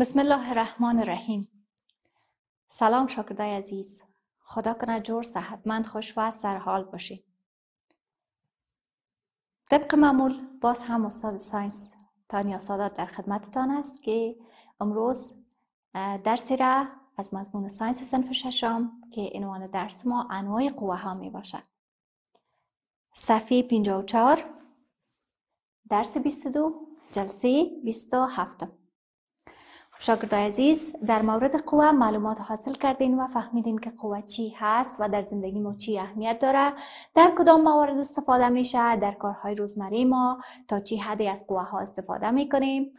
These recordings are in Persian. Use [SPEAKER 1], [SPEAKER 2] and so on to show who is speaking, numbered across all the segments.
[SPEAKER 1] بسم الله الرحمن الرحیم سلام شاگردای عزیز خدا کنه جور صحتمند خوش و سرحال باشی طبق معمول باز هم استاد ساینس تانیا سادات در خدمتتان است که امروز درسی را از مضمون ساینس صنف ششم که عنوان درس ما انواع قوه ها می باشد صفحه 54 درس 22 جلسه 27 شاگردای عزیز در مورد قوه معلومات حاصل کردین و فهمیدین که قوه چی هست و در زندگی ما چی اهمیت داره در کدام موارد استفاده میشه در کارهای روزمره ما تا چی حدی از قوه ها استفاده میکنیم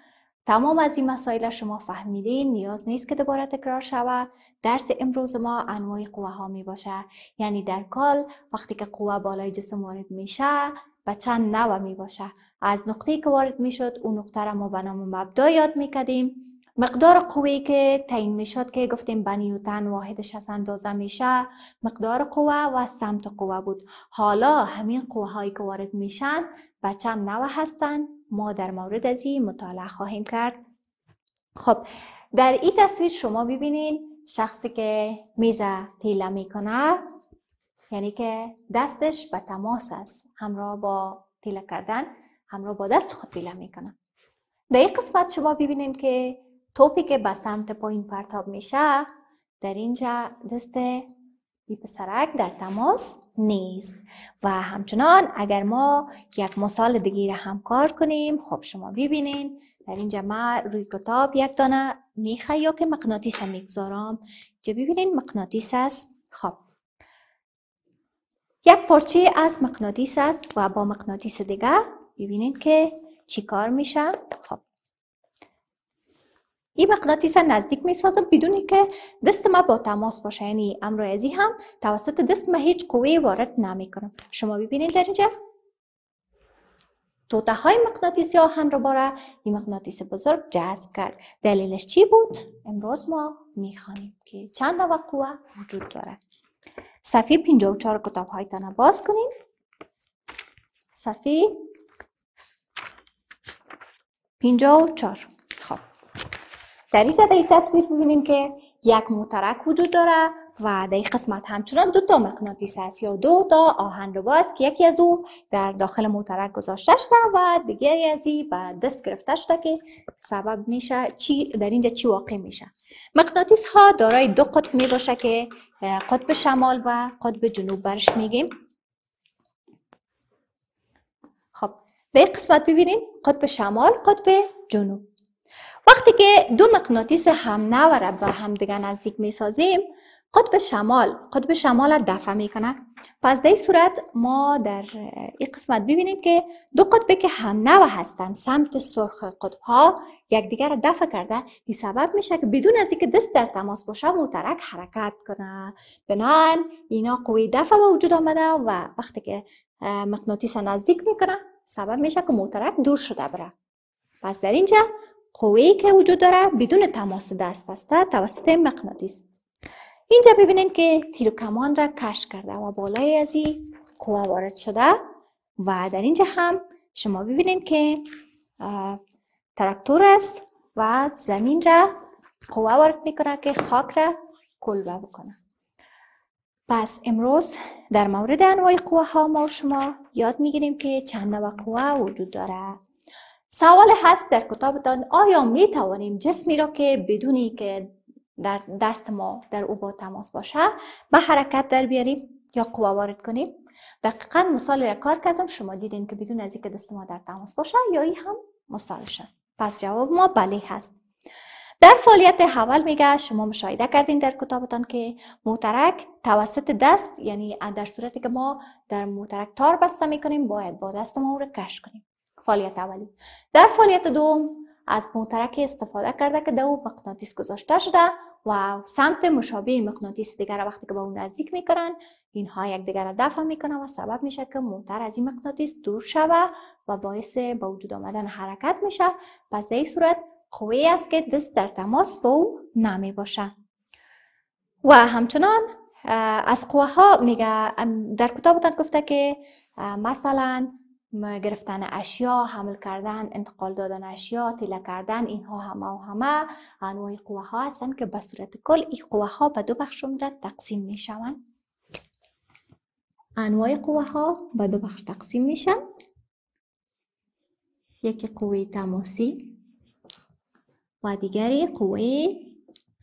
[SPEAKER 1] تمام از این مسائل شما فهمیدین نیاز نیست که دوباره تکرار شوه درس امروز ما انواع قوه ها میباشه. یعنی در کال وقتی که قوه بالای جسم وارد میشه به چند نوع میباشه از نقطه که وارد میشد اون نقطه را ما به نام مبدا یاد میکردیم مقدار قوه که تعیین میشد که گفتیم به نیوتن واحدش از اندازه میشه مقدار قوه و سمت قوه بود حالا همین قوه هایی که وارد میشن به چند نوع هستن ما در مورد از این مطالعه خواهیم کرد خب در این تصویر شما ببینین شخصی که میزه تیله میکنه یعنی که دستش به تماس است همراه با تیله کردن همراه با دست خود تیله میکنه در این قسمت شما ببینین که توپی که به سمت پایین پرتاب میشه در اینجا دست بی پسرک در تماس نیست و همچنان اگر ما یک مثال دیگه را هم کار کنیم خب شما ببینین در اینجا ما روی کتاب یک دانه میخه یا که هم میگذارم چه ببینین مقناطیس است خب یک پارچه از مقناطیس است و با مقناطیس دیگه ببینید که چی کار میشه خب این مغناطیس نزدیک می سازم بدون که دست ما با تماس باشه یعنی امروزی هم توسط دست ما هیچ قوه وارد نمی کنم شما ببینید در اینجا توته های مغناطیسی آهن رو باره این مقناطیس بزرگ جذب کرد دلیلش چی بود؟ امروز ما خواهیم که چند نوع قوه وجود داره صفحه 54 کتاب های تنه باز کنیم صفحه 54 در اینجا در این تصویر ببینیم که یک مترک وجود داره و در این قسمت همچنان دو تا مقناطیس است یا دو تا آهن رو باز که یکی از او در داخل مترک گذاشته شده و دیگری از این به دست گرفته شده که سبب میشه چی در اینجا چی واقع میشه مقناطیس ها دارای دو قطب می که قطب شمال و قطب جنوب برش میگیم خب در این قسمت ببینیم قطب شمال قطب جنوب وقتی که دو مقناطیس هم نوره به همدیگه نزدیک می سازیم قطب شمال قطب شمال را دفع میکنه پس در صورت ما در این قسمت ببینیم که دو قطبی که هم نوه هستند سمت سرخ قطب ها یکدیگر را دفع کرده این سبب میشه که بدون از اینکه دست در تماس باشه مترک حرکت کنه بنان اینا قوی دفع به وجود آمده و وقتی که مغناطیس نزدیک میکنه سبب میشه که مترک دور شده بره پس در اینجا قوه که وجود داره بدون تماس دست است توسط مغناطیس اینجا ببینید که تیر کمان را کش کرده و بالای از این قوه وارد شده و در اینجا هم شما ببینید که تراکتور است و زمین را قوه وارد میکنه که خاک را کلبه بکنه پس امروز در مورد انواع قوه ها ما شما یاد میگیریم که چند نوع قوه وجود داره سوال هست در کتابتان آیا می توانیم جسمی را که بدونی که در دست ما در او با تماس باشه به حرکت در بیاریم یا قوا وارد کنیم دقیقا مثال را کار کردم شما دیدین که بدون از اینکه دست ما در تماس باشه یا این هم مثالش است پس جواب ما بله هست در فعالیت حول میگه شما مشاهده کردین در کتابتان که موترک توسط دست یعنی در صورتی که ما در موترک تار بسته میکنیم باید با دست ما او را کش کنیم فعالیت اولی در فعالیت دوم از موترک استفاده کرده که دو مقناطیس گذاشته شده و سمت مشابه مقناطیس دیگر وقتی که به اون نزدیک میکنن اینها یک دیگر را دفع میکنن و سبب میشه که موتر از این مغناطیس دور شوه و باعث با وجود آمدن حرکت میشه پس در این صورت قوه است که دست در تماس با او نمی باشه و همچنان از قوه ها میگه در کتابتان گفته که مثلا گرفتن اشیا، حمل کردن، انتقال دادن اشیا، تیله کردن اینها همه و همه انواع قوه ها هستند که به صورت کل این قوه ها به دو بخش رو تقسیم می شوند انواع قوه ها به دو بخش تقسیم میشن یکی قوه تماسی و دیگری قوه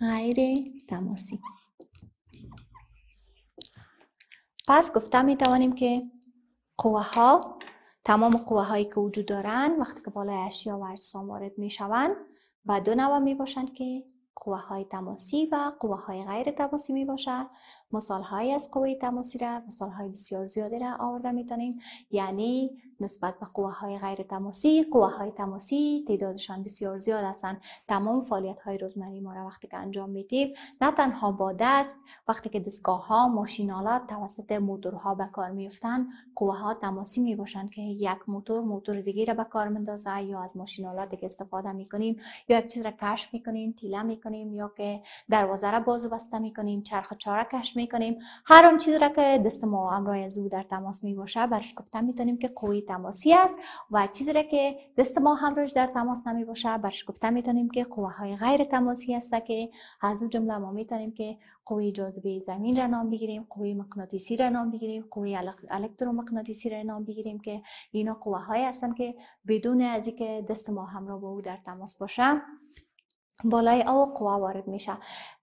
[SPEAKER 1] غیر تماسی پس گفته می توانیم که قوه ها تمام قوه هایی که وجود دارن وقتی که بالای اشیا و اجسام وارد شوند به دو نوع می باشند که های تماسی و های غیر تماسی می باشد مثال از قوه تماسی را مثال های بسیار زیاده را آورده میتونیم. یعنی نسبت به های غیر تماسی های تماسی تعدادشان بسیار زیاد هستند تمام فعالیت های روزمره ما را وقتی که انجام میدیم نه تنها با دست وقتی که دستگاه ها آلات توسط موتورها به کار قوه ها تماسی می باشند که یک موتور موتور دیگه را به کار مندازه یا از ماشینالات که استفاده می یا یک چیز را کشف می تیله می میکنیم یا که دروازه را باز و بسته میکنیم چرخ چاره کش میکنیم هر آن چیزی را که دست ما همراه از در تماس می برش گفته میتونیم که قوی تماسی است و چیزی را که دست ما همراهش در تماس نمی برش گفته میتونیم که قوه های غیر تماسی است که از او جمله ما میتونیم که قوی جاذبه زمین را نام بگیریم قوی مغناطیسی را نام بگیریم قوی الکترومغناطیسی را نام بگیریم که اینا قوه هایی هستند که بدون از اینکه دست ما همراه با او در تماس باشه بالای او قوا وارد میشه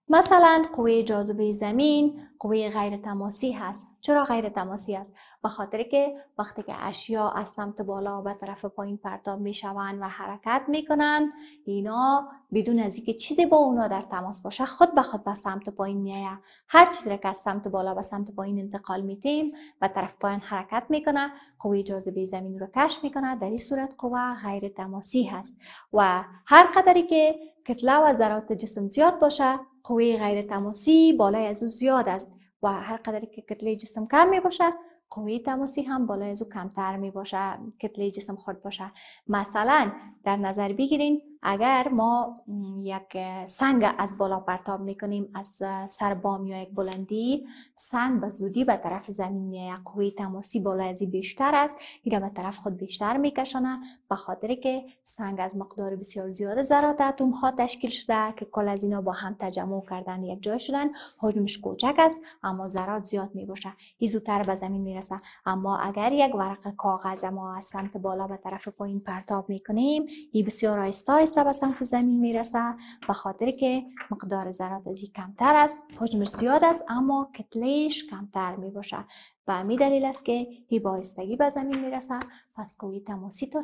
[SPEAKER 1] مثلا قوه جاذبه زمین قوه غیر تماسی هست چرا غیر تماسی است به خاطر که وقتی که اشیا از سمت بالا به طرف پایین پرتاب میشوند و حرکت میکنن اینا بدون از اینکه چیزی با اونا در تماس باشه خود به خود به سمت پایین میآید هر چیزی که از سمت بالا به سمت پایین انتقال میتیم و طرف پایین حرکت میکنه قوه جاذبه زمین رو کش میکنه در این صورت قوه غیر تماسی هست و هر قدری که کتله و ذرات جسم زیاد باشه قوه غیر تماسی بالای از او زیاد است و هر قدر که کتله جسم کم می باشه قوه تماسی هم بالای از او کمتر می باشه کتله جسم خرد باشه مثلا در نظر بگیرین اگر ما یک سنگ از بالا پرتاب میکنیم از سر بام یا یک بلندی سنگ به زودی به طرف زمین یا قوه تماسی بالا بیشتر است این به طرف خود بیشتر میکشانه به خاطر که سنگ از مقدار بسیار زیاد زرات اتم ها تشکیل شده که کل از اینا با هم تجمع کردن یک جای شدن حجمش کوچک است اما زرات زیاد میباشه. این زودتر به زمین میرسه اما اگر یک ورق کاغذ ما از سمت بالا به طرف پایین پرتاب میکنیم این بسیار آهسته به سمت زمین میرسه به خاطر که مقدار ذرات از کمتر است حجمش زیاد است اما کتلهش کمتر می و امی دلیل است که هی بایستگی به زمین میرسه پس قوی تماسی تا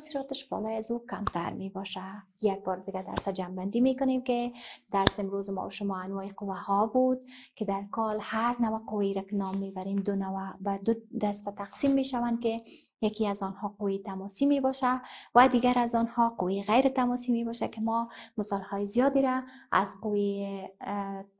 [SPEAKER 1] بالا از او کمتر می باشه یک بار دیگه درس جنبندی می کنیم که درس امروز ما و شما انواع قوه ها بود که در کال هر نوع قوی را که نام میبریم دو نوع و دو دسته تقسیم میشوند که یکی از آنها قوی تماسی می باشه و دیگر از آنها قوی غیر تماسی می باشه که ما مثال های زیادی را از قوی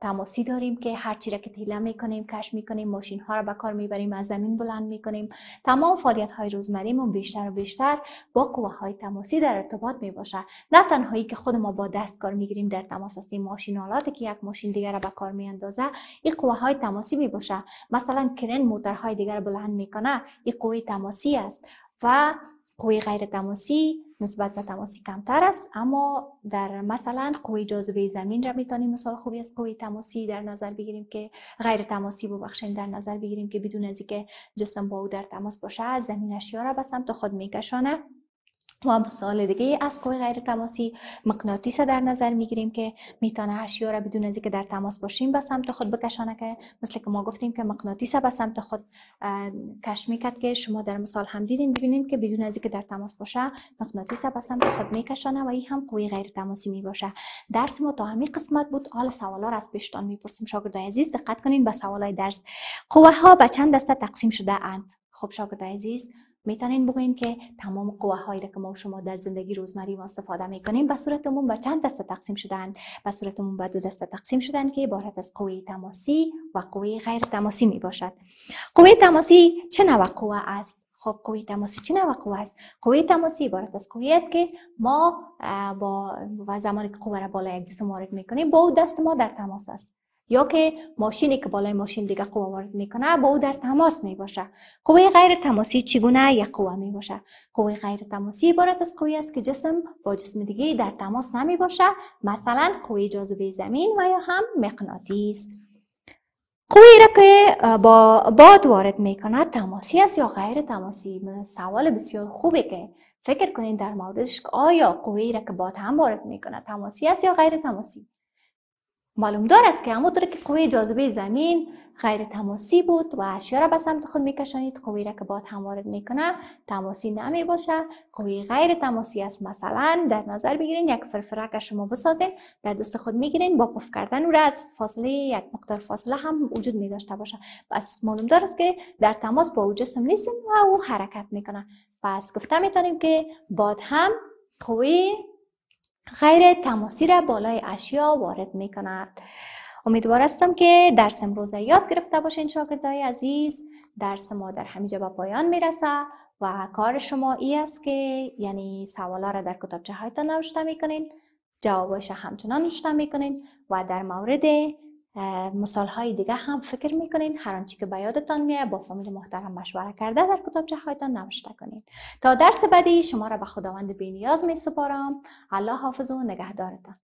[SPEAKER 1] تماسی داریم که هر چی را که تیله می کنیم کش می ماشین ها را به کار میبریم از زمین بلند میکنیم تمام فعالیت های روزمریمون بیشتر و بیشتر با قوه های تماسی در ارتباط می باشه نه تنهایی که خود ما با دست می گیریم در تماس هستیم ماشین آلاتی که یک ماشین دیگر را به کار میاندازه این قوه های تماسی می باشه مثلا کرن های دیگر بلند میکنه این قوه تماسی است و قوه غیر تماسی نسبت به تماسی کمتر است اما در مثلا قوی جاذبه زمین را میتونیم مثال خوبی از قوی تماسی در نظر بگیریم که غیر تماسی ببخشیم در نظر بگیریم که بدون از اینکه جسم با او در تماس باشه زمین اشیا را به سمت خود میکشانه و مثال دیگه از کوه غیر تماسی مغناطیس در نظر میگیریم که میتونه هر را بدون از اینکه در تماس باشیم به سمت خود بکشانه که مثل که ما گفتیم که مغناطیس به سمت خود کش میکرد که شما در مثال هم دیدین ببینید که بدون از که در تماس باشه مغناطیس به سمت خود میکشانه و این هم قوی غیر تماسی میباشه درس ما تا همین قسمت بود حال سوالا را از پیشتان میپرسیم شاگردای عزیز دقت کنین به سوالای درس قوه ها به چند دسته تقسیم شده اند خب شاگردای عزیز میتونین بگوین که تمام قواهایی را که ما شما در زندگی روزمری ما استفاده میکنیم به صورت عموم به چند دسته تقسیم شدن به صورت عموم به دو دسته تقسیم شدن که عبارت از قوه تماسی و قوه غیر تماسی می باشد قوه تماسی چه نوع قوه است خب قوه تماسی چه نوع قوه است قوه تماسی عبارت از قوه است که ما با و زمانی که قوه را بالا یک جسم وارد میکنیم با او دست ما در تماس است یا که ماشینی که بالای ماشین دیگه قوه وارد میکنه با او در تماس می باشه قوه غیر تماسی چگونه یک قوه می باشه قوه غیر تماسی عبارت از قوی است که جسم با جسم دیگه در تماس نمی باشه مثلا قوه جاذبه زمین و یا هم مقناطیس قوی را که با باد وارد میکنه تماسی است یا غیر تماسی سوال بسیار خوبه که فکر کنید در موردش آیا قوی را که باد هم وارد میکنه تماسی است یا غیر تماسی معلومدار است که همونطور که قوی جاذبه زمین غیر تماسی بود و اشیا را به سمت خود میکشانید قوی را که باد وارد میکنه تماسی نمی باشه قوی غیر تماسی است مثلا در نظر بگیرین یک فرفره که شما بسازین در دست خود میگیرین با پف کردن او را از فاصله یک مقدار فاصله هم وجود می داشته باشه پس معلوم دار است که در تماس با او جسم نیستیم و او حرکت میکنه پس گفته میتونیم که باد هم قوی غیر تماسی را بالای اشیا وارد می کند امیدوار هستم که درس امروز یاد گرفته باشین شاگردای عزیز درس ما در همینجا به پایان میرسه و کار شما ای است که یعنی سوالا را در کتابچه هایتان نوشته میکنین جوابش همچنان نوشته میکنین و در مورد مثال های دیگه هم فکر میکنین هر آنچه که به یادتان میاد با فامیل محترم مشوره کرده در کتابچه هایتان نوشته کنین تا درس بعدی شما را به خداوند بینیاز می سپارم الله حافظ و نگهدارتان